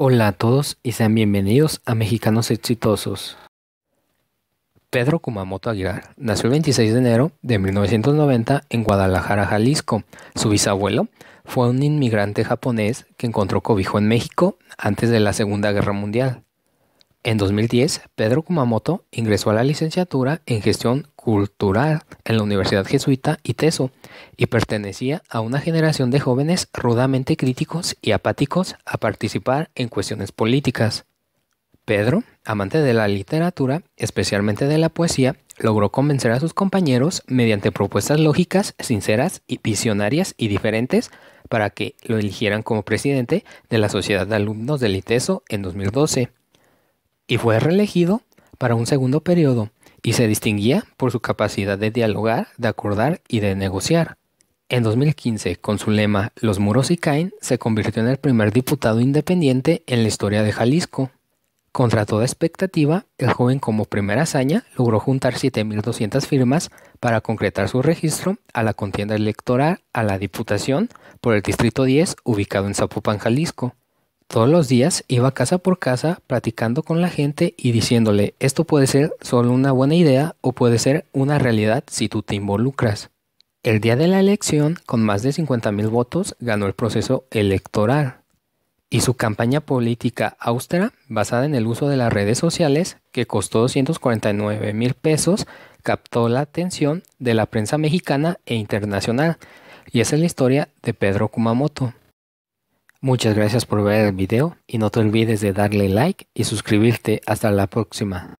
Hola a todos y sean bienvenidos a Mexicanos Exitosos. Pedro Kumamoto Aguilar nació el 26 de enero de 1990 en Guadalajara, Jalisco. Su bisabuelo fue un inmigrante japonés que encontró cobijo en México antes de la Segunda Guerra Mundial. En 2010, Pedro Kumamoto ingresó a la licenciatura en gestión cultural en la Universidad Jesuita Iteso y pertenecía a una generación de jóvenes rudamente críticos y apáticos a participar en cuestiones políticas. Pedro, amante de la literatura, especialmente de la poesía, logró convencer a sus compañeros mediante propuestas lógicas, sinceras y visionarias y diferentes para que lo eligieran como presidente de la Sociedad de Alumnos del ITESO en 2012. Y fue reelegido para un segundo periodo, y se distinguía por su capacidad de dialogar, de acordar y de negociar. En 2015, con su lema Los muros y Cain, se convirtió en el primer diputado independiente en la historia de Jalisco. Contra toda expectativa, el joven como primera hazaña logró juntar 7.200 firmas para concretar su registro a la contienda electoral a la Diputación por el Distrito 10 ubicado en Zapopan, Jalisco. Todos los días iba casa por casa platicando con la gente y diciéndole, esto puede ser solo una buena idea o puede ser una realidad si tú te involucras. El día de la elección, con más de 50.000 votos, ganó el proceso electoral. Y su campaña política austera, basada en el uso de las redes sociales, que costó 249 mil pesos, captó la atención de la prensa mexicana e internacional. Y esa es la historia de Pedro Kumamoto. Muchas gracias por ver el video y no te olvides de darle like y suscribirte. Hasta la próxima.